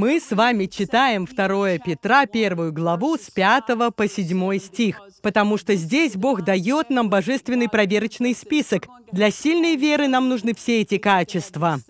Мы с вами читаем 2 Петра, первую главу, с 5 по 7 стих, потому что здесь Бог дает нам божественный проверочный список. Для сильной веры нам нужны все эти качества.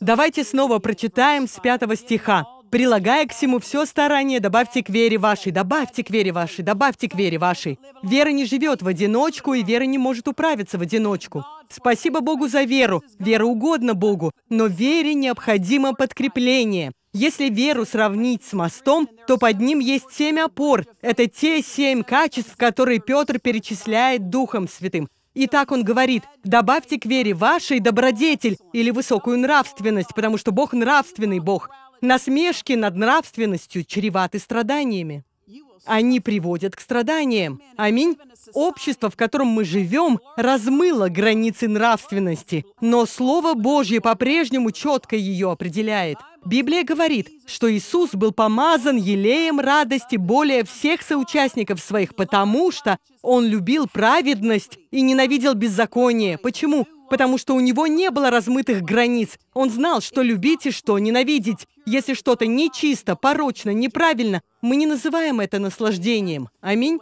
Давайте снова прочитаем с 5 стиха. Прилагая к всему все старание, добавьте к вере вашей, добавьте к вере вашей, добавьте к вере вашей. Вера не живет в одиночку, и вера не может управиться в одиночку. Спасибо Богу за веру. Вера угодна Богу, но вере необходимо подкрепление. Если веру сравнить с мостом, то под ним есть семь опор. Это те семь качеств, которые Петр перечисляет Духом Святым. И так он говорит, «Добавьте к вере вашей добродетель или высокую нравственность, потому что Бог – нравственный Бог». Насмешки над нравственностью чреваты страданиями. Они приводят к страданиям. Аминь. Общество, в котором мы живем, размыло границы нравственности, но Слово Божье по-прежнему четко ее определяет. Библия говорит, что Иисус был помазан елеем радости более всех соучастников своих, потому что Он любил праведность и ненавидел беззаконие. Почему? Потому что у него не было размытых границ. Он знал, что любить и что ненавидеть. Если что-то нечисто, порочно, неправильно, мы не называем это наслаждением. Аминь.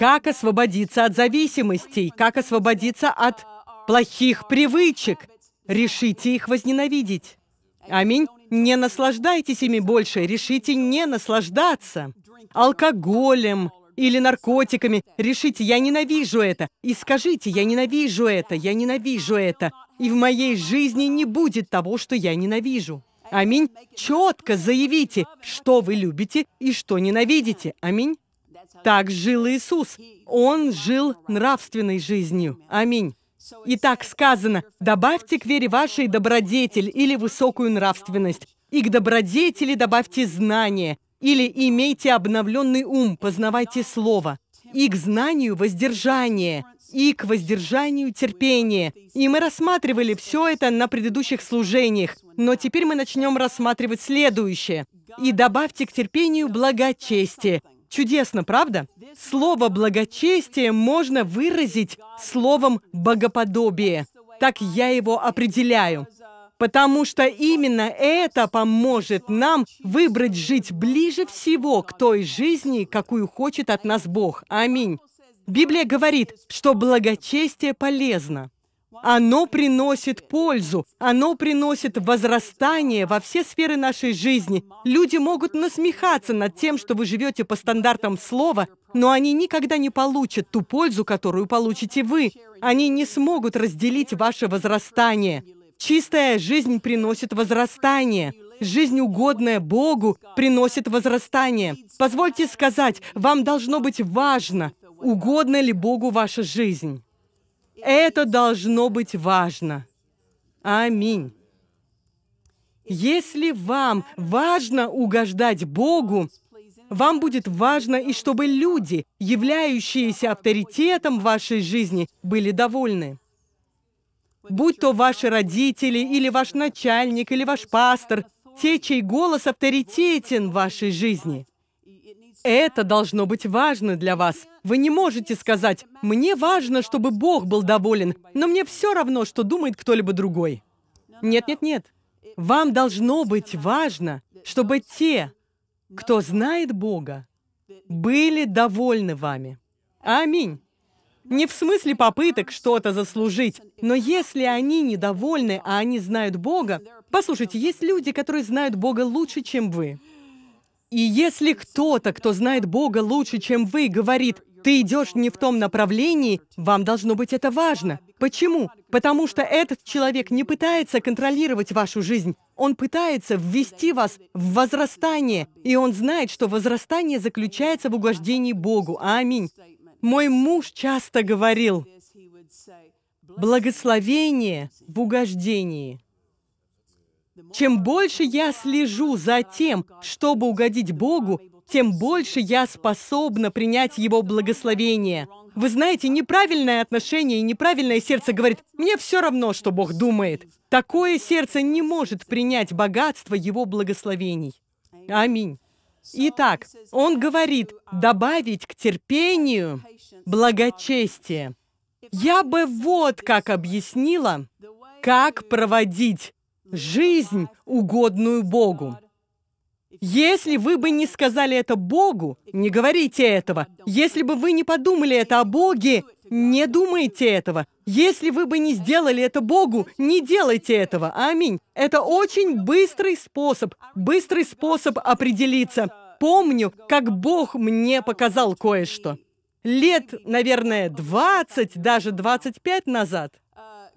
Как освободиться от зависимостей? Как освободиться от плохих привычек? Решите их возненавидеть. Аминь. Не наслаждайтесь ими больше. Решите не наслаждаться алкоголем или наркотиками. Решите, я ненавижу это. И скажите, я ненавижу это, я ненавижу это. И в моей жизни не будет того, что я ненавижу. Аминь. Четко заявите, что вы любите и что ненавидите. Аминь. Так жил Иисус. Он жил нравственной жизнью. Аминь. И так сказано, «Добавьте к вере вашей добродетель или высокую нравственность, и к добродетели добавьте знание, или имейте обновленный ум, познавайте слово, и к знанию воздержание, и к воздержанию терпение». И мы рассматривали все это на предыдущих служениях, но теперь мы начнем рассматривать следующее. «И добавьте к терпению благочестие, Чудесно, правда? Слово «благочестие» можно выразить словом «богоподобие». Так я его определяю. Потому что именно это поможет нам выбрать жить ближе всего к той жизни, какую хочет от нас Бог. Аминь. Библия говорит, что благочестие полезно. Оно приносит пользу, оно приносит возрастание во все сферы нашей жизни. Люди могут насмехаться над тем, что вы живете по стандартам слова, но они никогда не получат ту пользу, которую получите вы. Они не смогут разделить ваше возрастание. Чистая жизнь приносит возрастание. Жизнь, угодная Богу, приносит возрастание. Позвольте сказать, вам должно быть важно, угодна ли Богу ваша жизнь. Это должно быть важно. Аминь. Если вам важно угождать Богу, вам будет важно и чтобы люди, являющиеся авторитетом вашей жизни, были довольны. Будь то ваши родители, или ваш начальник, или ваш пастор, те, чей голос авторитетен в вашей жизни – это должно быть важно для вас. Вы не можете сказать, «Мне важно, чтобы Бог был доволен, но мне все равно, что думает кто-либо другой». Нет-нет-нет. Вам должно быть важно, чтобы те, кто знает Бога, были довольны вами. Аминь. Не в смысле попыток что-то заслужить, но если они недовольны, а они знают Бога, послушайте, есть люди, которые знают Бога лучше, чем вы. И если кто-то, кто знает Бога лучше, чем вы, говорит, ты идешь не в том направлении, вам должно быть это важно. Почему? Потому что этот человек не пытается контролировать вашу жизнь. Он пытается ввести вас в возрастание, и он знает, что возрастание заключается в угождении Богу. Аминь. Мой муж часто говорил, благословение в угождении. Чем больше я слежу за тем, чтобы угодить Богу, тем больше я способна принять Его благословение. Вы знаете, неправильное отношение и неправильное сердце говорит, мне все равно, что Бог думает. Такое сердце не может принять богатство Его благословений. Аминь. Итак, он говорит добавить к терпению благочестие. Я бы вот как объяснила, как проводить жизнь, угодную Богу. Если вы бы не сказали это Богу, не говорите этого. Если бы вы не подумали это о Боге, не думайте этого. Если вы бы не сделали это Богу, не делайте этого. Аминь. Это очень быстрый способ, быстрый способ определиться. Помню, как Бог мне показал кое-что. Лет, наверное, 20, даже 25 назад.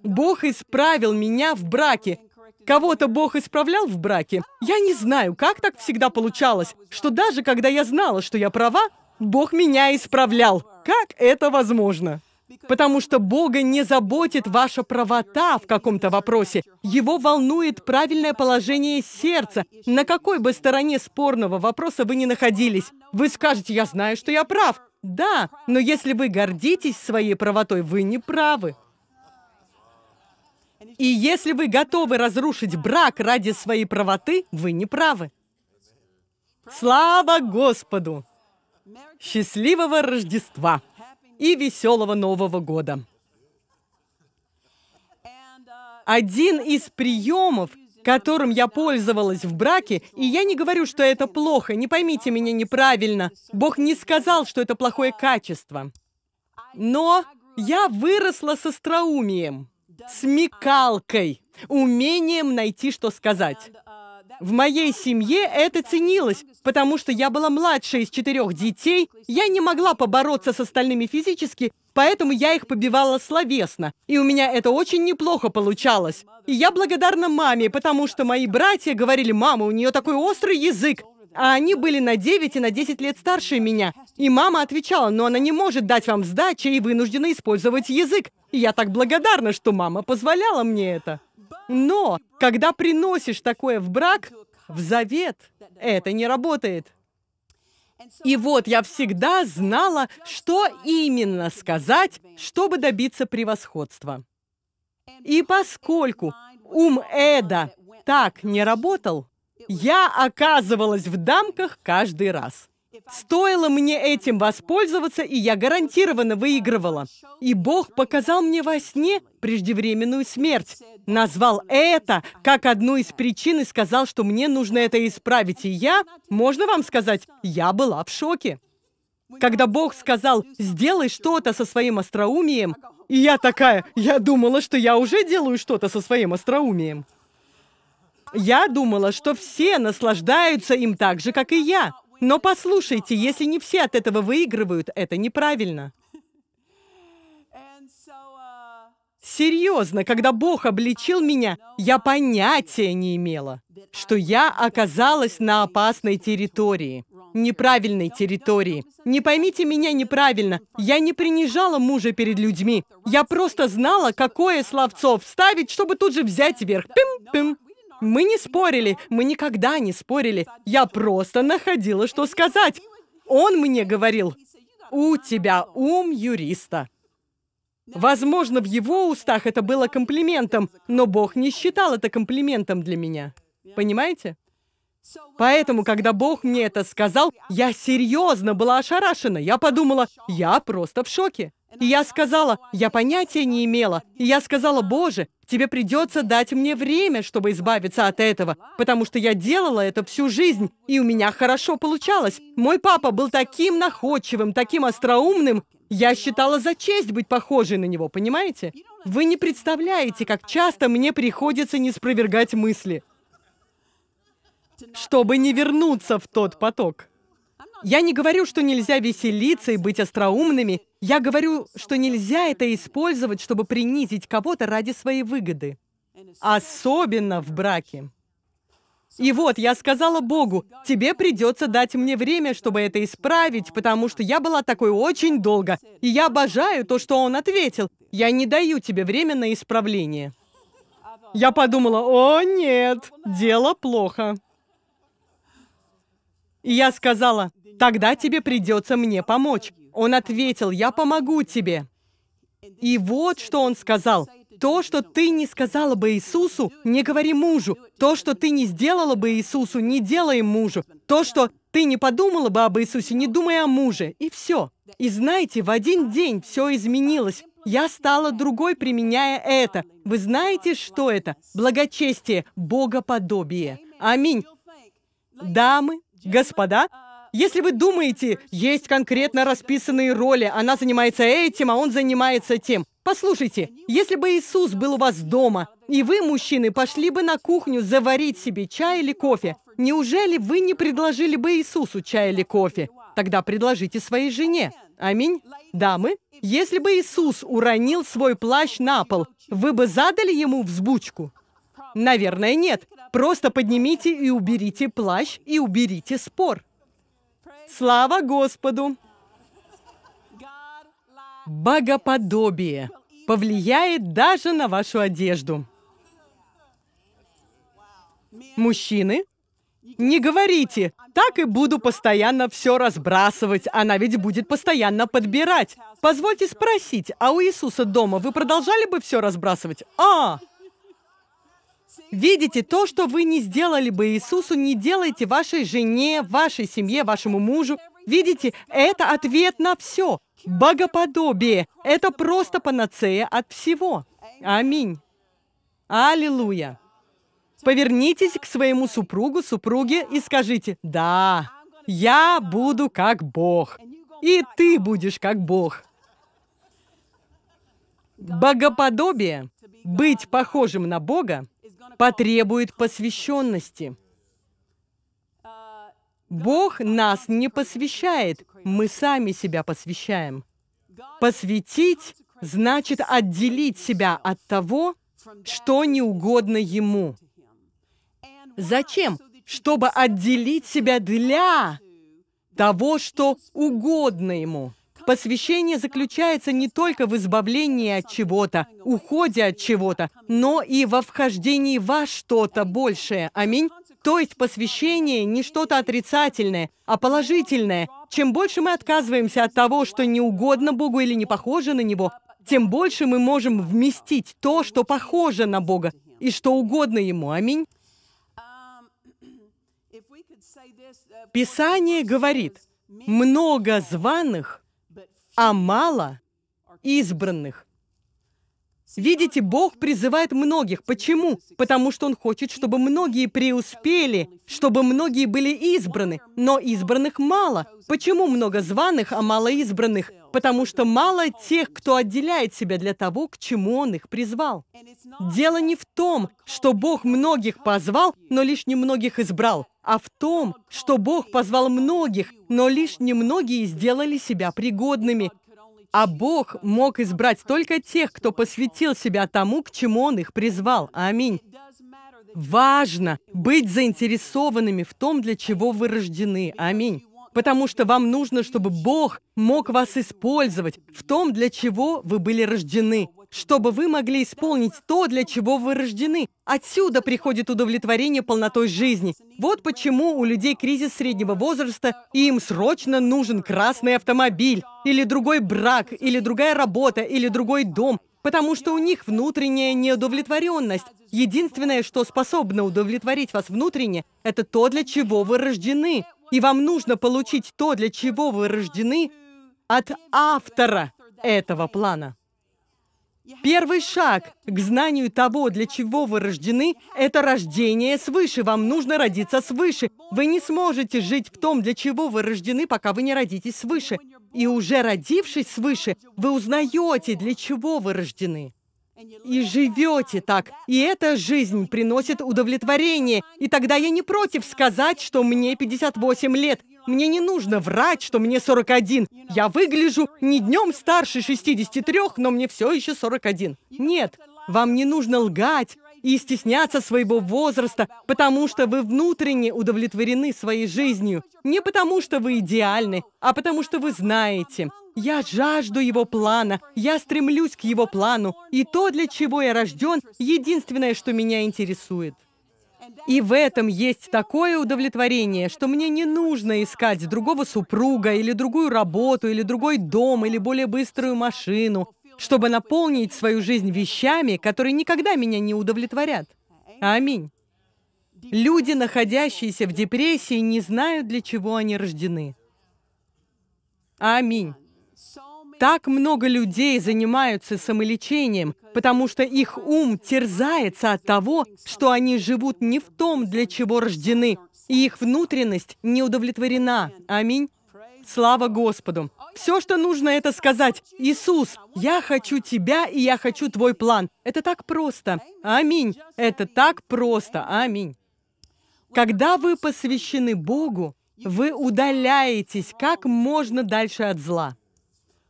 Бог исправил меня в браке, Кого-то Бог исправлял в браке? Я не знаю, как так всегда получалось, что даже когда я знала, что я права, Бог меня исправлял. Как это возможно? Потому что Бога не заботит ваша правота в каком-то вопросе. Его волнует правильное положение сердца. На какой бы стороне спорного вопроса вы ни находились, вы скажете, я знаю, что я прав. Да, но если вы гордитесь своей правотой, вы не правы. И если вы готовы разрушить брак ради своей правоты, вы не правы. Слава Господу! Счастливого Рождества и веселого Нового года! Один из приемов, которым я пользовалась в браке, и я не говорю, что это плохо, не поймите меня неправильно. Бог не сказал, что это плохое качество. Но я выросла с остроумием смекалкой, умением найти, что сказать. В моей семье это ценилось, потому что я была младшая из четырех детей, я не могла побороться с остальными физически, поэтому я их побивала словесно. И у меня это очень неплохо получалось. И я благодарна маме, потому что мои братья говорили, «Мама, у нее такой острый язык, а они были на 9 и на 10 лет старше меня. И мама отвечала, но она не может дать вам сдачи и вынуждена использовать язык. Я так благодарна, что мама позволяла мне это. Но когда приносишь такое в брак, в завет, это не работает. И вот я всегда знала, что именно сказать, чтобы добиться превосходства. И поскольку ум Эда так не работал, я оказывалась в дамках каждый раз. Стоило мне этим воспользоваться, и я гарантированно выигрывала. И Бог показал мне во сне преждевременную смерть. Назвал это как одну из причин и сказал, что мне нужно это исправить. И я, можно вам сказать, я была в шоке. Когда Бог сказал «сделай что-то со своим остроумием», и я такая, я думала, что я уже делаю что-то со своим остроумием. Я думала, что все наслаждаются им так же, как и я. Но послушайте, если не все от этого выигрывают, это неправильно. Серьезно, когда Бог обличил меня, я понятия не имела, что я оказалась на опасной территории, неправильной территории. Не поймите меня неправильно, я не принижала мужа перед людьми. Я просто знала, какое словцо вставить, чтобы тут же взять вверх. Пим-пим. Мы не спорили, мы никогда не спорили. Я просто находила, что сказать. Он мне говорил, у тебя ум юриста. Возможно, в его устах это было комплиментом, но Бог не считал это комплиментом для меня. Понимаете? Поэтому, когда Бог мне это сказал, я серьезно была ошарашена. Я подумала, я просто в шоке. И я сказала, я понятия не имела. И я сказала, Боже, тебе придется дать мне время, чтобы избавиться от этого, потому что я делала это всю жизнь, и у меня хорошо получалось. Мой папа был таким находчивым, таким остроумным. Я считала за честь быть похожей на него, понимаете? Вы не представляете, как часто мне приходится не спровергать мысли, чтобы не вернуться в тот поток. Я не говорю, что нельзя веселиться и быть остроумными. Я говорю, что нельзя это использовать, чтобы принизить кого-то ради своей выгоды. Особенно в браке. И вот я сказала Богу, тебе придется дать мне время, чтобы это исправить, потому что я была такой очень долго, и я обожаю то, что он ответил. Я не даю тебе время на исправление. Я подумала, о нет, дело плохо. И я сказала, «Тогда тебе придется мне помочь». Он ответил, «Я помогу тебе». И вот что он сказал. То, что ты не сказала бы Иисусу, не говори мужу. То, что ты не сделала бы Иисусу, не делай мужу. То, что ты не подумала бы об Иисусе, не думай о муже. И все. И знаете, в один день все изменилось. Я стала другой, применяя это. Вы знаете, что это? Благочестие, богоподобие. Аминь. Дамы, Господа, если вы думаете, есть конкретно расписанные роли, она занимается этим, а он занимается тем. Послушайте, если бы Иисус был у вас дома, и вы, мужчины, пошли бы на кухню заварить себе чай или кофе, неужели вы не предложили бы Иисусу чай или кофе? Тогда предложите своей жене. Аминь. Дамы, если бы Иисус уронил свой плащ на пол, вы бы задали ему взбучку? Наверное, нет. Просто поднимите и уберите плащ, и уберите спор. Слава Господу! Богоподобие повлияет даже на вашу одежду. Мужчины, не говорите, так и буду постоянно все разбрасывать, она ведь будет постоянно подбирать. Позвольте спросить, а у Иисуса дома вы продолжали бы все разбрасывать? А, Видите, то, что вы не сделали бы Иисусу, не делайте вашей жене, вашей семье, вашему мужу. Видите, это ответ на все. Богоподобие – это просто панацея от всего. Аминь. Аллилуйя. Повернитесь к своему супругу, супруге и скажите «Да, я буду как Бог, и ты будешь как Бог». Богоподобие, быть похожим на Бога, потребует посвященности. Бог нас не посвящает, мы сами себя посвящаем. Посвятить значит отделить себя от того, что не угодно Ему. Зачем? Чтобы отделить себя для того, что угодно Ему. Посвящение заключается не только в избавлении от чего-то, уходе от чего-то, но и во вхождении во что-то большее. Аминь. То есть посвящение не что-то отрицательное, а положительное. Чем больше мы отказываемся от того, что не угодно Богу или не похоже на Него, тем больше мы можем вместить то, что похоже на Бога и что угодно Ему. Аминь. Писание говорит, много званых а мало избранных. Видите, Бог призывает многих. Почему? Потому что Он хочет, чтобы многие преуспели, чтобы многие были избраны. Но избранных мало. Почему много званых, а мало избранных? Потому что мало тех, кто отделяет себя для того, к чему Он их призвал. Дело не в том, что Бог многих позвал, но лишь немногих избрал, а в том, что Бог позвал многих, но лишь немногие сделали себя пригодными. А Бог мог избрать только тех, кто посвятил себя тому, к чему Он их призвал. Аминь. Важно быть заинтересованными в том, для чего вы рождены. Аминь потому что вам нужно, чтобы Бог мог вас использовать в том, для чего вы были рождены, чтобы вы могли исполнить то, для чего вы рождены. Отсюда приходит удовлетворение полнотой жизни. Вот почему у людей кризис среднего возраста, и им срочно нужен красный автомобиль, или другой брак, или другая работа, или другой дом, потому что у них внутренняя неудовлетворенность. Единственное, что способно удовлетворить вас внутренне, это то, для чего вы рождены. И вам нужно получить то, для чего вы рождены, от автора этого плана. Первый шаг к знанию того, для чего вы рождены, это рождение свыше. Вам нужно родиться свыше. Вы не сможете жить в том, для чего вы рождены, пока вы не родитесь свыше. И уже родившись свыше, вы узнаете, для чего вы рождены и живете так. И эта жизнь приносит удовлетворение. И тогда я не против сказать, что мне 58 лет. Мне не нужно врать, что мне 41. Я выгляжу не днем старше 63, но мне все еще 41. Нет, вам не нужно лгать и стесняться своего возраста, потому что вы внутренне удовлетворены своей жизнью. Не потому что вы идеальны, а потому что вы знаете, я жажду его плана, я стремлюсь к его плану, и то, для чего я рожден, единственное, что меня интересует. И в этом есть такое удовлетворение, что мне не нужно искать другого супруга или другую работу, или другой дом, или более быструю машину, чтобы наполнить свою жизнь вещами, которые никогда меня не удовлетворят. Аминь. Люди, находящиеся в депрессии, не знают, для чего они рождены. Аминь. Так много людей занимаются самолечением, потому что их ум терзается от того, что они живут не в том, для чего рождены, и их внутренность не удовлетворена. Аминь. Слава Господу! Все, что нужно, это сказать, «Иисус, я хочу Тебя, и я хочу Твой план». Это так просто. Аминь. Это так просто. Аминь. Когда вы посвящены Богу, вы удаляетесь как можно дальше от зла.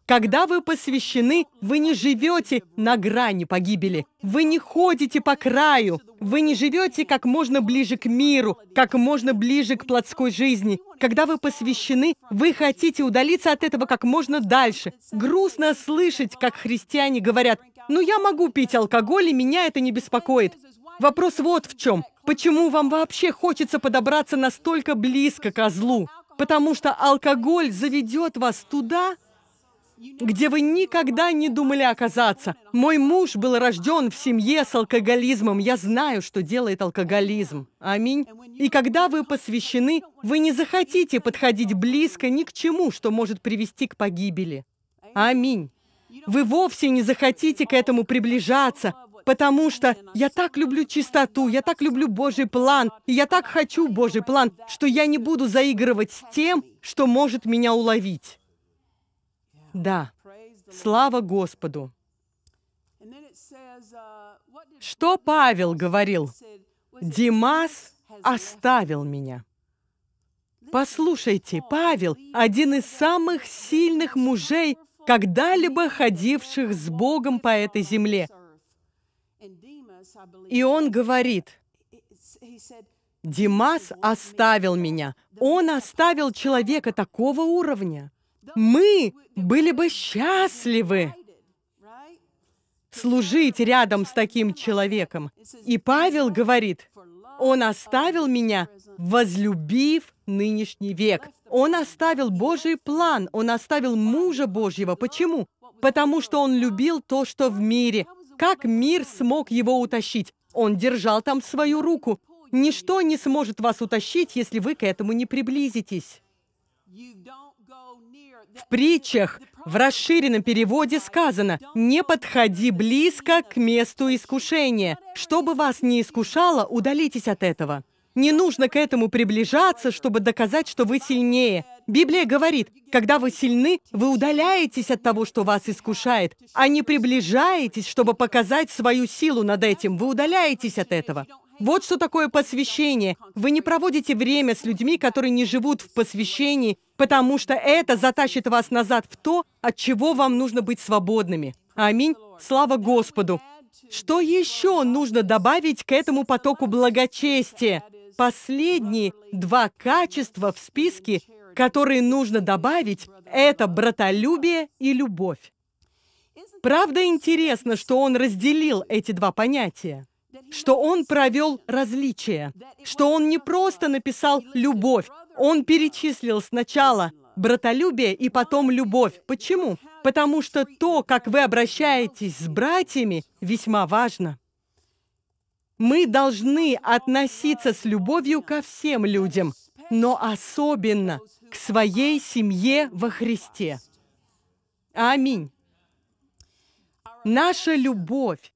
Когда вы посвящены, вы не живете на грани погибели. Вы не ходите по краю. Вы не живете как можно ближе к миру, как можно ближе к плотской жизни. Когда вы посвящены, вы хотите удалиться от этого как можно дальше. Грустно слышать, как христиане говорят, «Ну я могу пить алкоголь, и меня это не беспокоит». Вопрос вот в чем. Почему вам вообще хочется подобраться настолько близко к козлу? Потому что алкоголь заведет вас туда, где вы никогда не думали оказаться. Мой муж был рожден в семье с алкоголизмом. Я знаю, что делает алкоголизм. Аминь. И когда вы посвящены, вы не захотите подходить близко ни к чему, что может привести к погибели. Аминь. Вы вовсе не захотите к этому приближаться, потому что я так люблю чистоту, я так люблю Божий план, и я так хочу Божий план, что я не буду заигрывать с тем, что может меня уловить. Да, слава Господу. Что Павел говорил? «Димас оставил меня». Послушайте, Павел – один из самых сильных мужей, когда-либо ходивших с Богом по этой земле. И он говорит, «Димас оставил меня». Он оставил человека такого уровня мы были бы счастливы служить рядом с таким человеком. И Павел говорит, «Он оставил меня, возлюбив нынешний век». Он оставил Божий план, он оставил мужа Божьего. Почему? Потому что он любил то, что в мире. Как мир смог его утащить? Он держал там свою руку. Ничто не сможет вас утащить, если вы к этому не приблизитесь. В притчах в расширенном переводе сказано «Не подходи близко к месту искушения. Чтобы вас не искушало, удалитесь от этого». Не нужно к этому приближаться, чтобы доказать, что вы сильнее. Библия говорит, когда вы сильны, вы удаляетесь от того, что вас искушает, а не приближаетесь, чтобы показать свою силу над этим. Вы удаляетесь от этого. Вот что такое посвящение. Вы не проводите время с людьми, которые не живут в посвящении потому что это затащит вас назад в то, от чего вам нужно быть свободными. Аминь. Слава Господу. Что еще нужно добавить к этому потоку благочестия? Последние два качества в списке, которые нужно добавить, это братолюбие и любовь. Правда интересно, что он разделил эти два понятия, что он провел различия, что он не просто написал «любовь», он перечислил сначала братолюбие и потом любовь. Почему? Потому что то, как вы обращаетесь с братьями, весьма важно. Мы должны относиться с любовью ко всем людям, но особенно к своей семье во Христе. Аминь. Наша любовь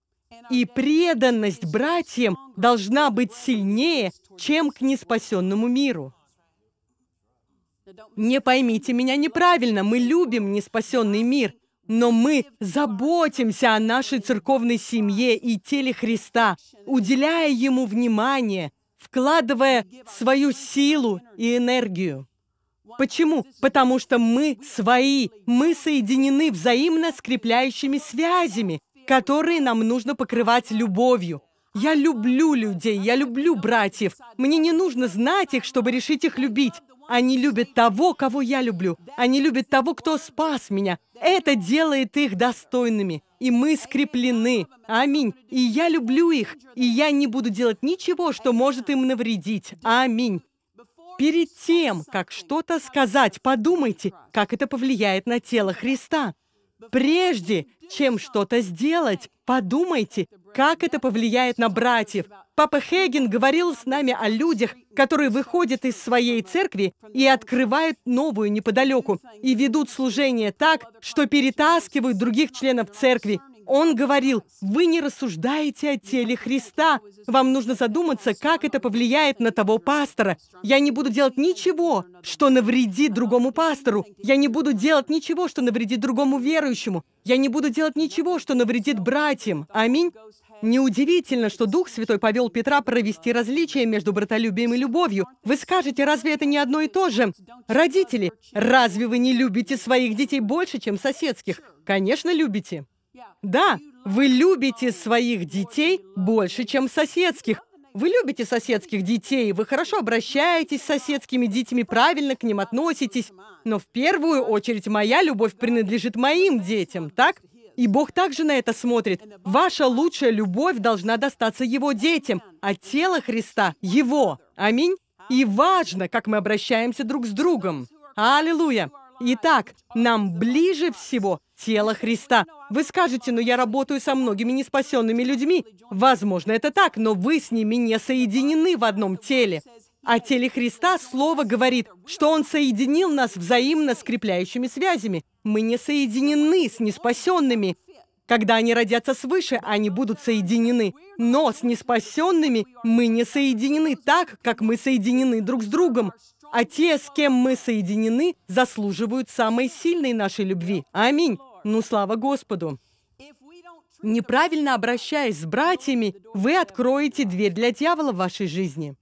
и преданность братьям должна быть сильнее, чем к неспасенному миру. Не поймите меня неправильно, мы любим неспасенный мир, но мы заботимся о нашей церковной семье и теле Христа, уделяя ему внимание, вкладывая свою силу и энергию. Почему? Потому что мы свои, мы соединены взаимно скрепляющими связями, которые нам нужно покрывать любовью. Я люблю людей, я люблю братьев. Мне не нужно знать их, чтобы решить их любить. Они любят того, кого я люблю. Они любят того, кто спас меня. Это делает их достойными. И мы скреплены. Аминь. И я люблю их. И я не буду делать ничего, что может им навредить. Аминь. Перед тем, как что-то сказать, подумайте, как это повлияет на тело Христа. Прежде чем что-то сделать, подумайте, как это повлияет на братьев, Папа Хейген говорил с нами о людях, которые выходят из своей церкви и открывают новую неподалеку, и ведут служение так, что перетаскивают других членов церкви. Он говорил, вы не рассуждаете о теле Христа. Вам нужно задуматься, как это повлияет на того пастора. Я не буду делать ничего, что навредит другому пастору. Я не буду делать ничего, что навредит другому верующему. Я не буду делать ничего, что навредит братьям. Аминь. Неудивительно, что Дух Святой повел Петра провести различия между братолюбием и любовью. Вы скажете, разве это не одно и то же? Родители, разве вы не любите своих детей больше, чем соседских? Конечно, любите. Да, вы любите своих детей больше, чем соседских. Вы любите соседских детей, вы хорошо обращаетесь с соседскими детьми, правильно к ним относитесь. Но в первую очередь моя любовь принадлежит моим детям, так? И Бог также на это смотрит. Ваша лучшая любовь должна достаться Его детям, а тело Христа – Его. Аминь. И важно, как мы обращаемся друг с другом. Аллилуйя! Итак, нам ближе всего тело Христа. Вы скажете, но «Ну, я работаю со многими неспасенными людьми. Возможно, это так, но вы с ними не соединены в одном теле. О теле Христа Слово говорит, что Он соединил нас взаимно скрепляющими связями. Мы не соединены с неспасенными. Когда они родятся свыше, они будут соединены. Но с неспасенными мы не соединены так, как мы соединены друг с другом. А те, с кем мы соединены, заслуживают самой сильной нашей любви. Аминь. Ну, слава Господу. Неправильно обращаясь с братьями, вы откроете дверь для дьявола в вашей жизни.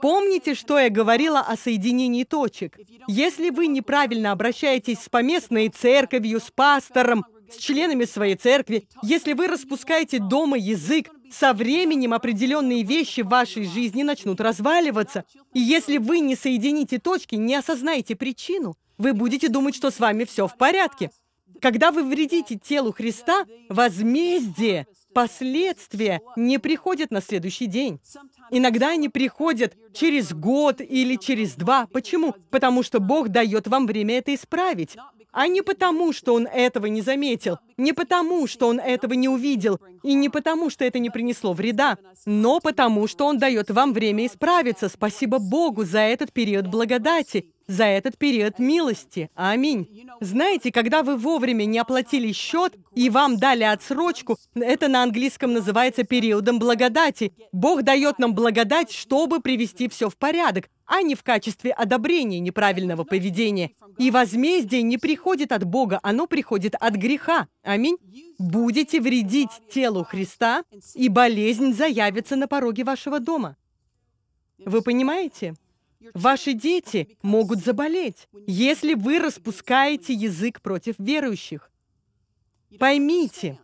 Помните, что я говорила о соединении точек? Если вы неправильно обращаетесь с поместной церковью, с пастором, с членами своей церкви, если вы распускаете дома язык, со временем определенные вещи в вашей жизни начнут разваливаться. И если вы не соедините точки, не осознаете причину, вы будете думать, что с вами все в порядке. Когда вы вредите телу Христа, возмездие, последствия не приходят на следующий день. Иногда они приходят через год или через два. Почему? Потому что Бог дает вам время это исправить. А не потому, что Он этого не заметил, не потому, что Он этого не увидел, и не потому, что это не принесло вреда, но потому, что Он дает вам время исправиться. Спасибо Богу за этот период благодати за этот период милости. Аминь. Знаете, когда вы вовремя не оплатили счет и вам дали отсрочку, это на английском называется периодом благодати. Бог дает нам благодать, чтобы привести все в порядок, а не в качестве одобрения неправильного поведения. И возмездие не приходит от Бога, оно приходит от греха. Аминь. Будете вредить телу Христа, и болезнь заявится на пороге вашего дома. Вы понимаете? Ваши дети могут заболеть, если вы распускаете язык против верующих. Поймите,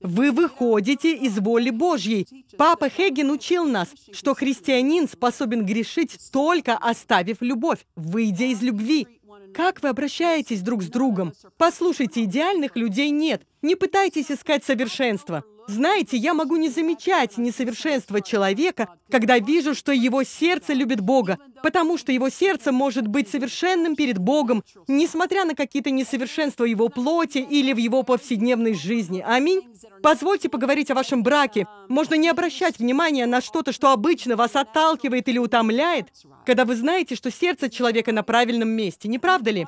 вы выходите из воли Божьей. Папа Хеген учил нас, что христианин способен грешить, только оставив любовь, выйдя из любви. Как вы обращаетесь друг с другом? Послушайте, идеальных людей нет. Не пытайтесь искать совершенства. Знаете, я могу не замечать несовершенство человека, когда вижу, что его сердце любит Бога, потому что его сердце может быть совершенным перед Богом, несмотря на какие-то несовершенства его плоти или в его повседневной жизни. Аминь. Позвольте поговорить о вашем браке. Можно не обращать внимания на что-то, что обычно вас отталкивает или утомляет, когда вы знаете, что сердце человека на правильном месте, не правда ли?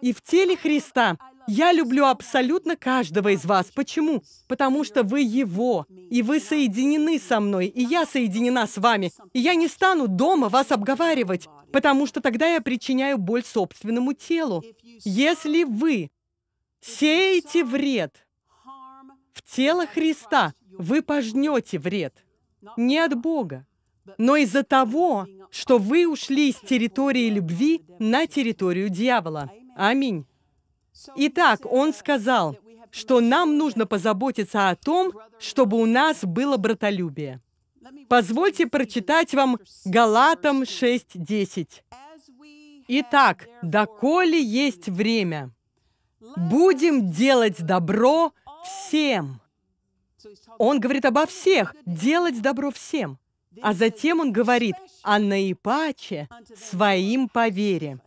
И в теле Христа я люблю абсолютно каждого из вас. Почему? Потому что вы Его, и вы соединены со мной, и я соединена с вами. И я не стану дома вас обговаривать, потому что тогда я причиняю боль собственному телу. Если вы сеете вред в тело Христа, вы пожнете вред. Не от Бога, но из-за того, что вы ушли с территории любви на территорию дьявола. Аминь. Итак, он сказал, что нам нужно позаботиться о том, чтобы у нас было братолюбие. Позвольте прочитать вам Галатам 6.10. «Итак, доколе есть время, будем делать добро всем». Он говорит обо всех, делать добро всем. А затем он говорит о наипаче своим по вере.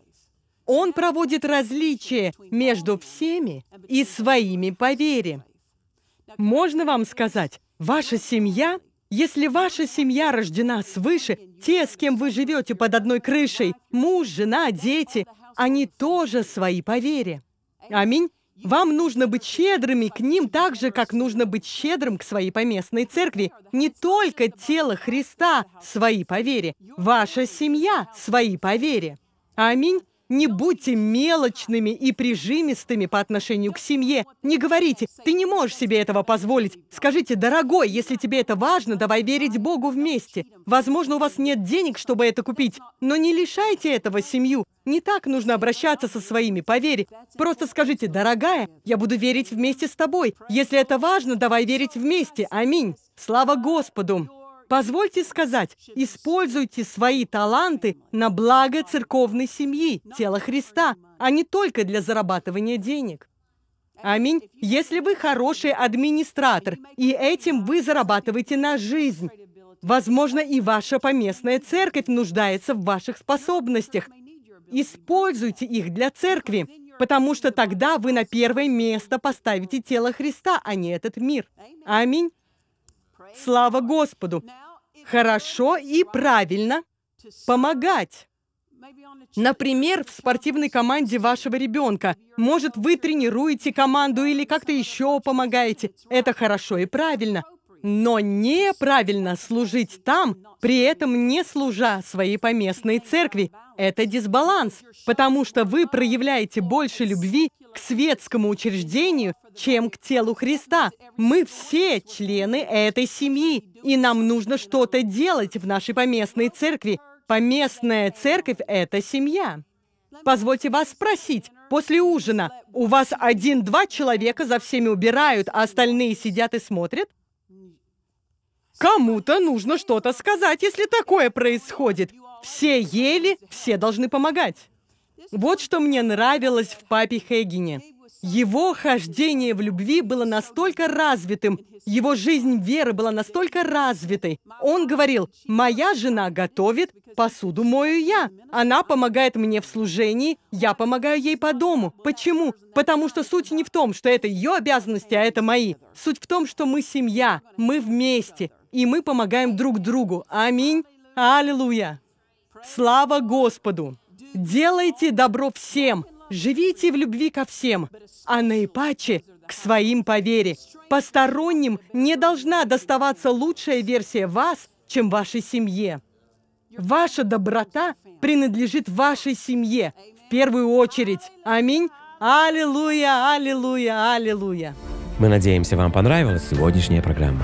Он проводит различие между всеми и своими по вере. Можно вам сказать, ваша семья, если ваша семья рождена свыше, те, с кем вы живете под одной крышей, муж, жена, дети, они тоже свои по вере. Аминь. Вам нужно быть щедрыми к ним так же, как нужно быть щедрым к своей поместной церкви. Не только тело Христа свои по вере, ваша семья свои по вере. Аминь. Не будьте мелочными и прижимистыми по отношению к семье. Не говорите, ты не можешь себе этого позволить. Скажите, дорогой, если тебе это важно, давай верить Богу вместе. Возможно, у вас нет денег, чтобы это купить, но не лишайте этого семью. Не так нужно обращаться со своими, поверь. Просто скажите, дорогая, я буду верить вместе с тобой. Если это важно, давай верить вместе. Аминь. Слава Господу. Позвольте сказать, используйте свои таланты на благо церковной семьи, тела Христа, а не только для зарабатывания денег. Аминь. Если вы хороший администратор, и этим вы зарабатываете на жизнь, возможно, и ваша поместная церковь нуждается в ваших способностях. Используйте их для церкви, потому что тогда вы на первое место поставите тело Христа, а не этот мир. Аминь. Слава Господу! Хорошо и правильно помогать. Например, в спортивной команде вашего ребенка. Может, вы тренируете команду или как-то еще помогаете. Это хорошо и правильно. Но неправильно служить там, при этом не служа своей поместной церкви. Это дисбаланс, потому что вы проявляете больше любви к светскому учреждению, чем к телу Христа. Мы все члены этой семьи, и нам нужно что-то делать в нашей поместной церкви. Поместная церковь – это семья. Позвольте вас спросить, после ужина у вас один-два человека за всеми убирают, а остальные сидят и смотрят? Кому-то нужно что-то сказать, если такое происходит. Все ели, все должны помогать. Вот что мне нравилось в папе Хэггине. Его хождение в любви было настолько развитым, его жизнь веры была настолько развитой. Он говорил, «Моя жена готовит, посуду мою я. Она помогает мне в служении, я помогаю ей по дому. Почему? Потому что суть не в том, что это ее обязанности, а это мои. Суть в том, что мы семья, мы вместе, и мы помогаем друг другу. Аминь. Аллилуйя. Слава Господу!» Делайте добро всем, живите в любви ко всем, а наипаче к своим по вере. Посторонним не должна доставаться лучшая версия вас, чем вашей семье. Ваша доброта принадлежит вашей семье в первую очередь. Аминь. Аллилуйя, аллилуйя, аллилуйя. Мы надеемся, вам понравилась сегодняшняя программа.